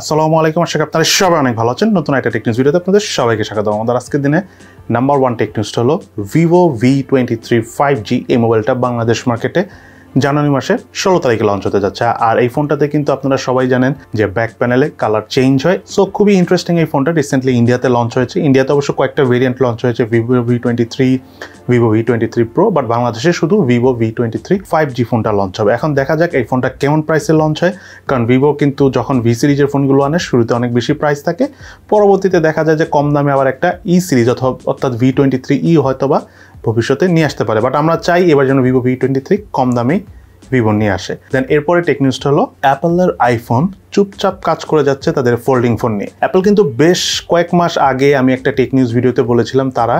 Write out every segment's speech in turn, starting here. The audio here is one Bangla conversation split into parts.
আসসালামু আলাইকুম আশা করি আপনারা সবাই অনেক ভালো আছেন নতুন একটা টেক ভিডিওতে আপনাদের সবাইকে স্বাগত আমাদের আজকের দিনে নাম্বার ওয়ান টেক হলো Vivo V twenty three five G এই মোবাইলটা বাংলাদেশ মার্কেটে জানুয়ারি মাসের ষোলো তারিখে লঞ্চ হতে যাচ্ছে আর এই ফোনটাতে কিন্তু আপনারা সবাই জানেন যে ব্যাক প্যানেলে কালার চেঞ্জ হয় সো খুবই ইন্টারেস্টিং এই ফোনটা রিসেন্টলি ইন্ডিয়াতে লঞ্চ হয়েছে ইন্ডিয়াতে অবশ্য কয়েকটা ভেরিয়েন্ট লঞ্চ হয়েছে Vivo V twenty three Vivo V twenty three pro but বাংলাদেশে শুধু Vivo V twenty three five G ফোনটা লঞ্চ হবে এখন দেখা যাক এই ফোনটা কেমন প্রাইসে লঞ্চ হয় কারণ ভিভো কিন্তু যখন ভি সিরিজের ফোনগুলো আনে শুরুতে অনেক বেশি প্রাইস থাকে পরবর্তীতে দেখা যায় যে কম দামে আবার একটা ই e সিরিজ অথবা অর্থাৎ ভি টোয়েন্টি থ্রি ই হয়তো বা ভবিষ্যতে নিয়ে আসতে পারে বাট আমরা চাই এবার যেন ভিভো ভি টোয়েন্টি থ্রি কম দামে ভিভো নিয়ে আসে দেন এরপরে টেকনিউজটা হলো অ্যাপলের আইফোন চুপচাপ কাজ করে যাচ্ছে তাদের ফোল্ডিং ফোন নিয়ে অ্যাপল কিন্তু বেশ কয়েক মাস আগে আমি একটা টেকনিউজ ভিডিওতে বলেছিলাম তারা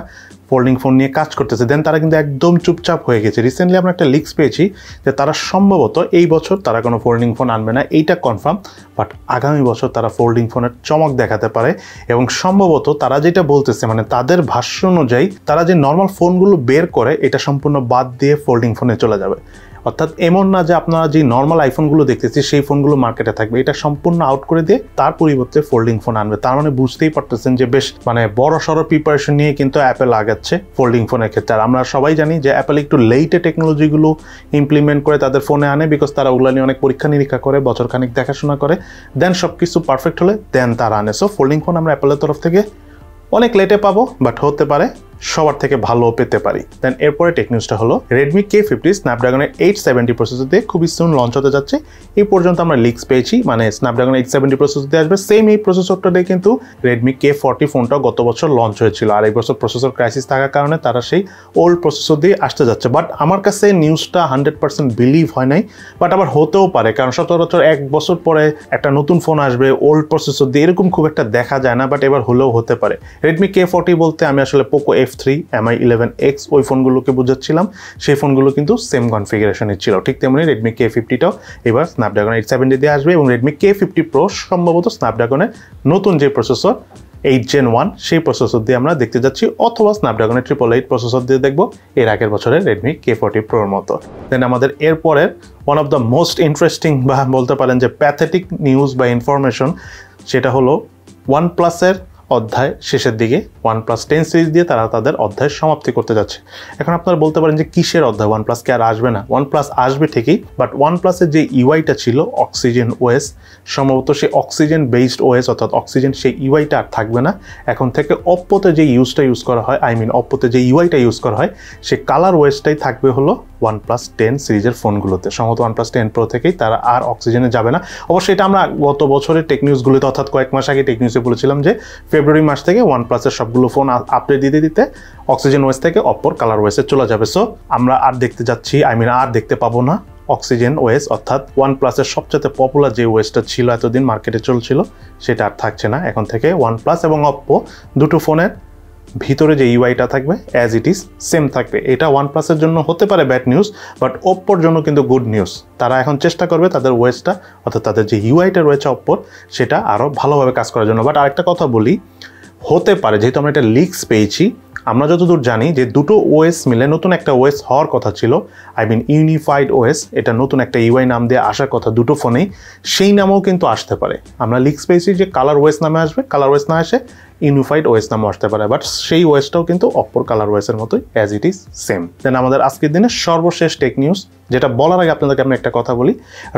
ফোল্ডিং ফোন নিয়ে কাজ করতেছে দেন তারা কিন্তু একদম চুপচাপ হয়ে গেছে রিসেন্টলি আমরা একটা লিক্স পেয়েছি যে তারা সম্ভবত এই বছর তারা কোনো ফোল্ডিং ফোন আনবে না এইটা কনফার্ম বাট আগামী বছর তারা ফোল্ডিং ফোনের চমক দেখাতে পারে এবং সম্ভবত তারা যেটা বলতেছে মানে তাদের ভাষ্য অনুযায়ী তারা যে নর্মাল ফোনগুলো বের করে এটা সম্পূর্ণ বাদ দিয়ে ফোল্ডিং ফোনে চলে যাবে অর্থাৎ এমন না যে আপনারা যে নর্মাল আইফোনগুলো দেখতেছি সেই ফোনগুলো মার্কেটে থাকবে এটা সম্পূর্ণ আউট করে দিয়ে তার পরিবর্তে ফোল্ডিং ফোন আনবে তার মানে বুঝতেই পারতেছেন যে বেশ মানে বড় সড়ো প্রিপারেশন নিয়ে কিন্তু অ্যাপেল আগাচ্ছে ফোল্ডিং ফোনের ক্ষেত্রে আর আমরা সবাই জানি যে অ্যাপেল একটু লেটে টেকনোলজিগুলো ইমপ্লিমেন্ট করে তাদের ফোনে আনে বিকজ তারা ওগুলো নিয়ে অনেক পরীক্ষা নিরীক্ষা করে বছরখানিক দেখাশোনা করে দেন সব কিছু পারফেক্ট হলে দেন তারা আনে সো ফোল্ডিং ফোন আমরা অ্যাপেলের তরফ থেকে অনেক লেটে পাবো বাট হতে পারে সবার থেকে ভালো পেতে পারি দেন এরপরে টেকনিউজটা হলো রেডমি কে ফিফটি স্ন্যাপড্রাগনের এইট সেভেন্টি প্রসেসর দিয়ে খুবই সুন লঞ্চ হতে যাচ্ছে এই পর্যন্ত আমরা লিক্স পেয়েছি মানে স্ন্যাপড্রাগন এইট সেভেন্টি প্রসেসর দিয়ে আসবে সেম এই প্রসেসরটা দিয়ে কিন্তু রেডমি কে ফর্টি ফোনটাও গত বছর লঞ্চ হয়েছিল আর এই বছর প্রসেসর ক্রাইসিস থাকার কারণে তারা সেই ওল্ড প্রসেসর দিয়ে আসতে যাচ্ছে বাট আমার কাছে নিউজটা হান্ড্রেড পার্সেন্ট বিলিভ হয় নাই বাট আবার হতেও পারে কারণ সচরাচর এক বছর পরে একটা নতুন ফোন আসবে ওল্ড প্রসেসর দিয়ে এরকম খুব একটা দেখা যায় না বাট এবার হলেও হতে পারে রেডমি কে ফর্টি বলতে আমি আসলে Poco F F three Mi eleven X ওই ফোনগুলোকে বোঝাচ্ছিলাম সেই ফোনগুলো কিন্তু সেম কনফিগারেশনের ছিল ঠিক তেমনি রেডমি কে ফিফটিটাও এবার স্ন্যাপড্রাগন এইট সেভেন দিয়ে আসবে এবং রেডমি কে ফিফটি প্রো সম্ভবত স্ন্যাপড্রাগনের নতুন যে প্রসেসর এইট জেন ওয়ান সেই প্রসেসর দিয়ে আমরা দেখতে যাচ্ছি অথবা স্ন্যাপড্রাগনের ট্রিপল এইট প্রসেসর দিয়ে দেখবো এর আগের বছরের রেডমি কে ফোর্টি প্রোর মতো দেন আমাদের এরপরের one of the most interesting বা বলতে পারেন যে প্যাথেটিক নিউজ বা ইনফরমেশন সেটা হলো ওয়ান প্লাসের অধ্যায় শেষের দিকে ওয়ান প্লাস টেন সিরিজ দিয়ে তারা তাদের অধ্যায় সমাপ্তি করতে যাচ্ছে এখন আপনারা বলতে পারেন যে কিসের অধ্যায় ওয়ান প্লাস কি আর আসবে না ওয়ান প্লাস আসবে ঠিকই বাট ওয়ান প্লাসের যে ইউআইটা e ছিল অক্সিজেন ওয়েস সম্ভবত সে অক্সিজেন বেসড ওয়েস অর্থাৎ অক্সিজেন সেই ইউআইটা e আর থাকবে না এখন থেকে অপ্পোতে যে ইউজটা ইউজ করা হয় আই মিন অপ্পোতে যে ইউআইটা e ইউজ করা হয় সে কালার ওয়েসটাই থাকবে হলো ওয়ান প্লাস টেন সিরিজের ফোনগুলোতে সম্ভবত ওয়ান প্লাস টেন প্রো থেকেই তারা আর অক্সিজেনে যাবে না অবশ্যই এটা আমরা গত বছরের টেকনিউজগুলোতে অর্থাৎ কয়েক মাস আগে টেকনিউজে বলেছিলাম যে ফেব্রুয়ারি মাস থেকে ওয়ান প্লাসের সবগুলো ফোন আপডেট দিতে দিতে অক্সিজেন ওয়েস থেকে অপর কালার ওয়েসে চলে যাবে সো আমরা আর দেখতে যাচ্ছি আই মিন আর দেখতে পাবো না অক্সিজেন ওয়েস অর্থাৎ ওয়ান প্লাসের সবচেয়ে পপুলার যে ওয়েসটা ছিল এতদিন মার্কেটে চলছিল সেটা আর থাকছে না এখন থেকে ওয়ান প্লাস এবং অপ্পো দুটো ফোনের ভিতরে যে ইউআইটা e থাকবে অ্যাজ ইট ইজ সেম থাকবে এটা ওয়ান প্লাসের জন্য হতে পারে ব্যাড নিউজ বাট ওপ্পোর জন্য কিন্তু গুড নিউজ তারা এখন চেষ্টা করবে তাদের ওয়েস্টটা অর্থাৎ তাদের যে ইউআইটা e রয়েছে ওপ্পোর সেটা আরও ভালোভাবে কাজ করার জন্য বাট আরেকটা কথা বলি হতে পারে যেহেতু আমরা এটা লিক্স পেয়েছি আমরা যতদূর জানি যে দুটো ওএস মিলে নতুন একটা ওএস হওয়ার কথা ছিল আই মিন ইউনিফাইড ওএস এটা নতুন একটা ইউআই e নাম দিয়ে আসার কথা দুটো ফোনেই সেই নামেও কিন্তু আসতে পারে আমরা লিক্স পেয়েছি যে কালার ওয়েস নামে আসবে কালার ওয়েস না আসে ইউনিফাইড ওয়েস নামও আসতে পারে বাট সেই ওয়েসটাও কিন্তু অপর কালার ওয়েসের মতোই as it is same then আমাদের আজকের দিনে সর্বশেষ টেক নিউজ যেটা বলার আগে আপনাদেরকে আমি একটা কথা বলি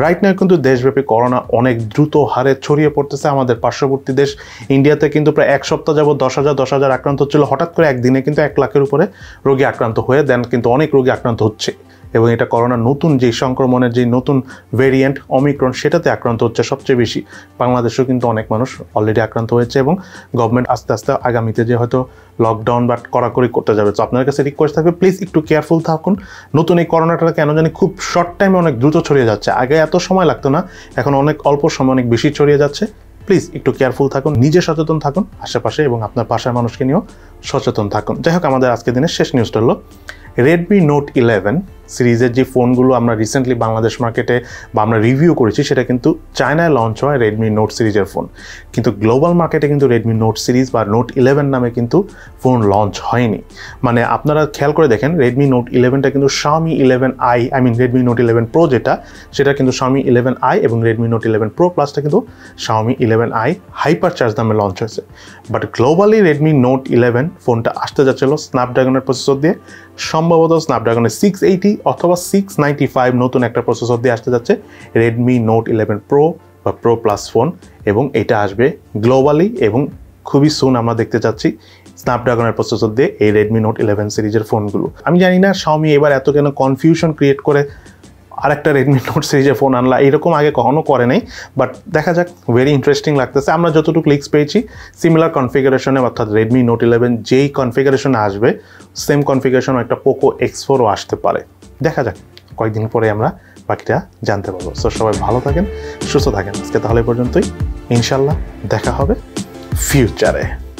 রাইট নাও কিন্তু দেশব্যাপী করোনা অনেক দ্রুত হারে ছড়িয়ে পড়তেছে আমাদের পার্শ্ববর্তী দেশ ইন্ডিয়াতে কিন্তু প্রায় এক সপ্তাহ যাবত দশ হাজার দশ হাজার আক্রান্ত হচ্ছিল হঠাৎ করে একদিনে কিন্তু এক লাখের উপরে রোগী আক্রান্ত হয়ে দেন কিন্তু অনেক রোগী আক্রান্ত হচ্ছে এবং এটা করোনা নতুন যে সংক্রমণের যে নতুন ভেরিয়েন্ট অমিক্রণ সেটাতে আক্রান্ত হচ্ছে সবচেয়ে বেশি বাংলাদেশেও কিন্তু অনেক মানুষ অলরেডি আক্রান্ত হয়েছে এবং গভর্নমেন্ট আস্তে আস্তে আগামীতে যে হয়তো লকডাউন বা কড়াকড়ি করতে যাবে তো আপনার কাছে রিকোয়েস্ট থাকবে প্লিজ একটু কেয়ারফুল থাকুন নতুন এই করোনাটা কেন জানি খুব শর্ট টাইমে অনেক দ্রুত ছড়িয়ে যাচ্ছে আগে এত সময় লাগতো না এখন অনেক অল্প সময় অনেক বেশি ছড়িয়ে যাচ্ছে প্লিজ একটু কেয়ারফুল থাকুন নিজে সচেতন থাকুন আশেপাশে এবং আপনার পাশের মানুষকে নিয়েও সচেতন থাকুন যাই হোক আমাদের আজকের দিনের শেষ নিউজটা হলো রেডমি নোট ইলেভেন সিরিজের যে ফোনগুলো আমরা রিসেন্টলি বাংলাদেশ মার্কেটে বা আমরা রিভিউ করেছি সেটা কিন্তু চায়নায় লঞ্চ হয় রেডমি নোট সিরিজের ফোন কিন্তু গ্লোবাল মার্কেটে কিন্তু রেডমি নোট সিরিজ বা নোট ইলেভেন নামে কিন্তু ফোন লঞ্চ হয়নি মানে আপনারা খেয়াল করে দেখেন রেডমি নোট ইলেভেনটা কিন্তু Xiaomi eleven I I mean Redmi note eleven pro যেটা সেটা কিন্তু স্বামি ইলেভেন আই এবং রেডমি নোট ইলেভেন প্রো প্লাসটা কিন্তু Xiaomi eleven I hyper charge নামে লঞ্চ হয়েছে but globally Redmi note eleven ফোনটা আসতে যাচ্ছিল স্ন্যাপড্রাগনের প্রসেসর দিয়ে সম্ভবত স্ন্যাপড্রাগনের সিক্স এইটি অথবা সিক্স ফাইভ নতুন একটা প্রসেসর দিয়ে আসতে যাচ্ছে রেডমি নোট ইলেভেন প্রো বা প্রো প্লাস ফোন এবং এটা আসবে গ্লোবালি এবং খুবই সুন আমরা দেখতে চাচ্ছি স্ন্যাপড্রাগনের প্রসেসর দিয়ে এই রেডমি নোট ইলেভেন সিরিজের ফোনগুলো আমি জানি না শাওমি এবার এত কেন কনফিউশন ক্রিয়েট করে আরেকটা রেডমি নোট সিরিজের ফোন আনলা এরকম আগে কখনো করে নাই বাট দেখা যাক ভেরি ইন্টারেস্টিং লাগতেছে আমরা যতটুকু লিক্স পেয়েছি সিমিলার কনফিগারেশনে অর্থাৎ রেডমি নোট ইলেভেন যেই কনফিগারেশনে আসবে সেম কনফিগারেশন একটা পোকো এক্স ফোরও আসতে পারে দেখা যাক কয়েকদিন পরে আমরা বাকিটা জানতে পারবো সো সবাই ভালো থাকেন সুস্থ থাকেন আজকে তাহলে পর্যন্তই ইনশাল্লাহ দেখা হবে ফিউচারে